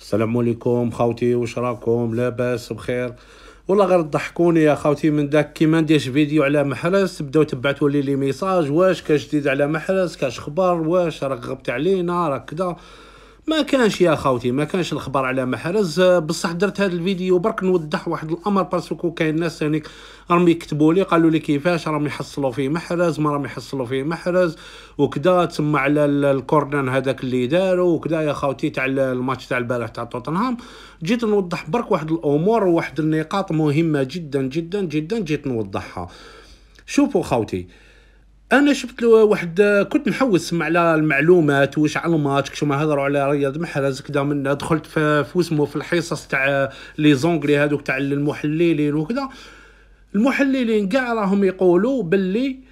السلام عليكم خاوتي واش راكم لاباس بخير والله غير ضحكوني يا خاوتي من داك كيما ندير فيديو على محرز بداو تبعثوا لي لي ميساج واش كاش جديد على محرز كاش خبر واش راك غبت علينا راك كذا ما كانش يا خاوتي ما كانش الخبر على محرز بصح درت هذا الفيديو برك نوضح واحد الامر باسكو كاين ناس هانيك راهم يكتبوا لي قالوا لي كيفاش راهم يحصلوا فيه محرز ما راهم يحصلوا فيه محرز وكذا تسمى على الكورنر هذاك اللي داروا وكذا يا خاوتي تاع الماتش تاع البارح تاع توتنهام جيت نوضح برك واحد الامور وواحد النقاط مهمه جدا جدا جدا جيت نوضحها شوفوا خاوتي انا شفت له واحد كنت محوس على المعلومات واش على الماتش كشما هضروا على رياض محرز كذا من دخلت في فوسمو في الحصص تاع لي زونغلي هذوك تاع المحللين وكذا المحللين كاع راهم يقولوا باللي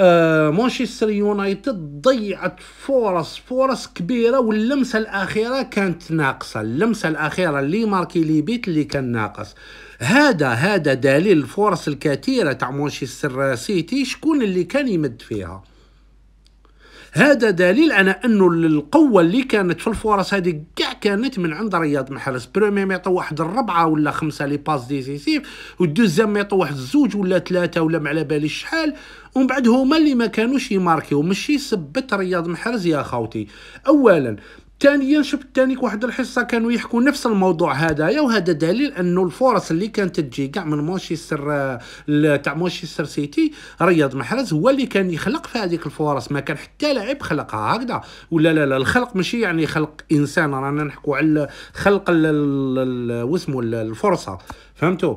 آه مانشستر يونايتد ضيعت فرص فرص كبيره واللمسه الاخيره كانت ناقصه اللمسه الاخيره اللي ماركي ليبيت اللي كان ناقص هذا هذا دليل الفرص الكثيره تاع مانشستر سيتي شكون اللي كان يمد فيها هذا دليل انا انه القوه اللي كانت في الفرص هذه كاع كانت من عند رياض محرز برومي ميطو واحد الربعه ولا خمسه لي باس ديسيسيف والدوزيام ميطو واحد الزوج ولا ثلاثه ولا ما على باليش شحال ومن بعد هما اللي ما كانوش يماركيو ماشي سبت رياض محرز يا خاوتي اولا ثانيا شفت ثاني واحد الحصه كانوا يحكوا نفس الموضوع هذايا وهذا دليل انه الفرص اللي كانت تجي كاع من مانشستر آه، تاع مانشستر سيتي رياض محرز هو اللي كان يخلق في هذيك الفرص ما كان حتى لاعب خلقها هكذا ولا لا لا الخلق ماشي يعني خلق انسان رانا نحكوا على خلق واسمو الفرصه فهمتوا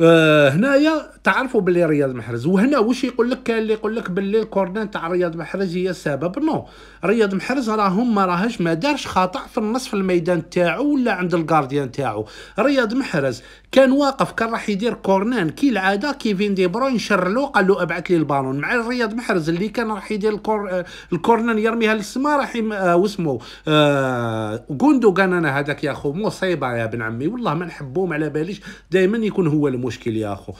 آه هنايا تعرفوا باللي رياض محرز وهنا واش يقول لك كاين اللي يقول لك باللي الكورنين تاع رياض محرز هي السبب نو رياض محرز راهم ما راهش ما دارش خطا في النصف الميدان تاعو ولا عند الكارديان تاعو رياض محرز كان واقف كان راح يدير كورنان كي العاده كيفين دي بروين شرلو قال له ابعث لي البالون مع الرياض محرز اللي كان راح يدير الكور آه، الكورنان يرميها للسماء راح يم... آه واسمو آه غوندوغان انا هذاك يا اخو مصيبه يا ابن عمي والله ما نحبهم على باليش دائما يكون هو المشكل يا اخو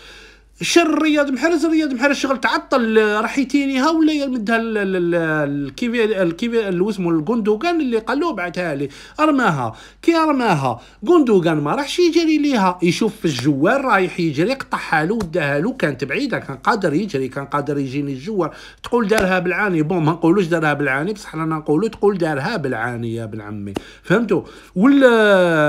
شر الرياض محرز الرياض محرز شغل تعطل راح يتينيها ولا يمدها الكيفي الكيفي اللي اسمه اللي قال له بعثها لي رماها كي رماها كوندوغان ما راحش يجري ليها يشوف في الجوار رايح يجري قطعها له وداها له كانت بعيده كان قادر يجري كان قادر يجيني الجوار تقول دارها بالعاني بون ما نقولوش دارها بالعاني بصح رانا نقولو تقول دارها بالعاني يا بن عمي فهمتوا ولا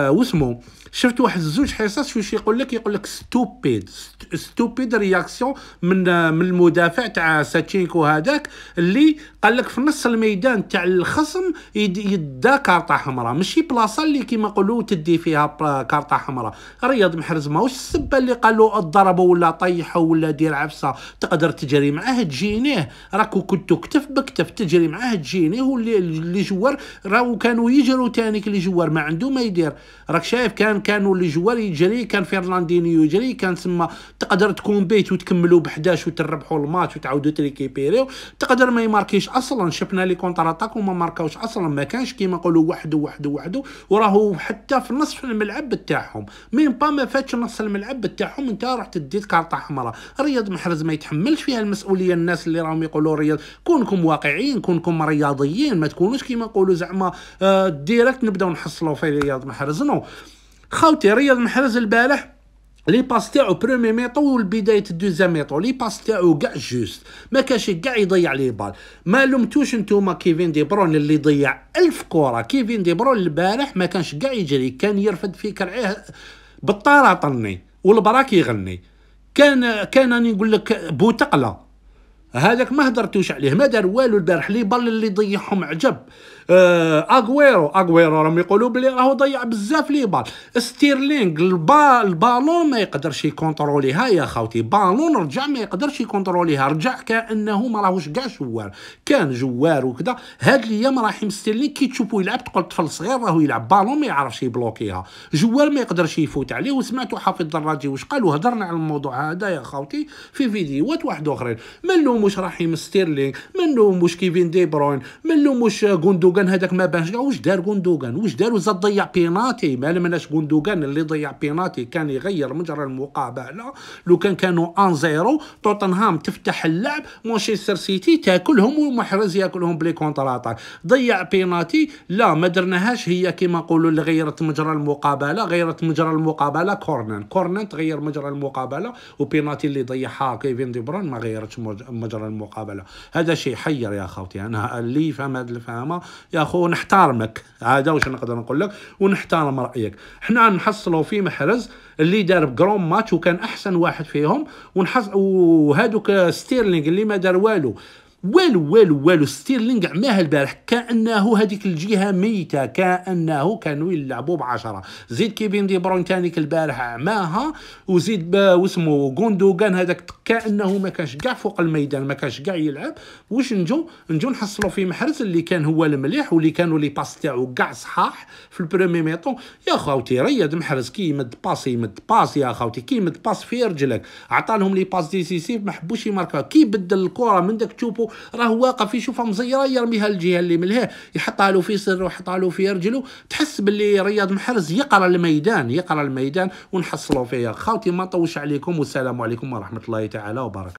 واسمه شفت واحد زوج حصص واش يقول لك يقول لك ستوبيد ستوبيد توبي رياكسيون من من المدافع تاع ساتشينكو هذاك اللي قال لك في نص الميدان تاع الخصم يدا كارطه حمراء ماشي بلاصه اللي كيما نقولوا تدي فيها كارطه حمراء رياض محرز ماهوش السبه اللي قالوا ضربه ولا طيحه ولا دير عفسه تقدر تجري معاه تجينيه راكو كنتو كتف بكتف تجري معاه تجينيه واللي اللي جوار راهو كانوا يجروا تانيك اللي جوار ما عنده ما يدير راك شايف كان كانوا اللي جوار يجري كان فيرلاندينيو يجري كان تما تقدر تكون تقوم بيت وتكملوا ب 11 وتربحوا الماتش وتعاودوا تريكيبيريو تقدر ما يماركيش اصلا شفنا لي كونتر اتاك وما ماركاوش اصلا ما كانش كيما نقولوا وحده وحده وحده وراهو حتى في نصف الملعب تاعهم مين با ما فاتش نص الملعب تاعهم انت رحت ديت كارطه حمراء رياض محرز ما يتحملش فيها المسؤوليه الناس اللي راهم يقولوا رياض كونكم واقعيين كونكم رياضيين ما تكونوش كيما نقولوا زعما ديريكت آه، نبداو نحصلوا في رياض محرز نو خاوتي رياض محرز البارح لي باس تاعو برومي ميطو والبدايه الدوزيام ميطو لي باس تاعو كاع جوست ما كانش كاع يضيع لي بال ما لومتوش نتوما كيفين دي برون اللي ضيع ألف كورة كيفين دي برون البارح ما كانش كاع يجري كان يرفد في كرعيه بالطاره طني والبراك يغني كان كان راني نقول لك بوتقله هذاك ما هدرتوش عليه ما دار والو البارح لي بال اللي ضيعهم عجب اغويرو آه، اغويرو راهم يقولوا بلي راهو ضيع بزاف لي بال ستيرلينغ البا البالون ما يقدرش يكونتروليها يا خاوتي بالون رجع ما يقدرش يكونتروليها رجع كانه ما راهوش كاع جوار كان جوار وكذا هاد الايام راحيم ستيرلينغ كي تشوفو يلعب تقول طفل صغير راهو يلعب بالون ما يعرفش يبلوكيها جوار ما يقدرش يفوت عليه وسمعتو حافظ الدراجي واش قال وهضرنا على الموضوع هذا يا خاوتي في فيديوهات واحد اخرين ما نلوموش راحيم ستيرلينغ ما نلوموش كيفين دي بروين ما نلوموش غوندوغ آه، غوندوغان هذاك ما بانش كاع واش دار غوندوغان واش دار وزاد ضيع بيناتي ما مناش غوندوغان اللي ضيع بيناتي كان يغير مجرى المقابله لو كان كانوا 1 زيرو توتنهام تفتح اللعب مانشستر سيتي تاكلهم ومحرز ياكلهم بلي كونتراتاك ضيع بيناتي لا ما درناهاش هي كيما نقولوا اللي غيرت مجرى المقابله غيرت مجرى المقابله كورنان كورنان تغير مجرى المقابله وبيناتي اللي ضيعها كيفين دي برون ما غيرتش مجرى المقابله هذا شيء حير يا خوتي انا اللي فهم هذه الفهمه يا خو نحترمك هذا واش نقدر نقول لك ونحترم رايك حنا نحصلوا في محرز اللي دار بجرون ماتش وكان احسن واحد فيهم ونحص وهذوك ستيرلينغ اللي ما دار والو والو والو والو ستيرلينغ عماها البارح كانه هذيك الجهه ميته كانه كانوا يلعبوا بعشره زيد كيفين دي برون تانيك البارح عماها وزيد واسمو غوندوغان هذاك كانه ما كانش كاع فوق الميدان ما كانش كاع يلعب واش نجو نجو نحصلوا في محرز اللي كان هو المليح واللي كانوا لي باس تاعو كاع صحاح في البرومي ميطون يا خاوتي ريض محرز كي يمد باس يمد باس يا خاوتي كي يمد باس في رجلك عطى لهم لي باس ديسيسيف ما حبوش يماركا كي بدل الكره من داك تشوفوا راه واقف يشوفها مزيره يرميها للجهه اللي ملهاه يحطها له في سر ويحطها له في رجله تحس باللي رياض محرز يقرا الميدان يقرا الميدان ونحصلوا فيها خاوتي ما نطوش عليكم والسلام عليكم ورحمه الله تعالى وبركاته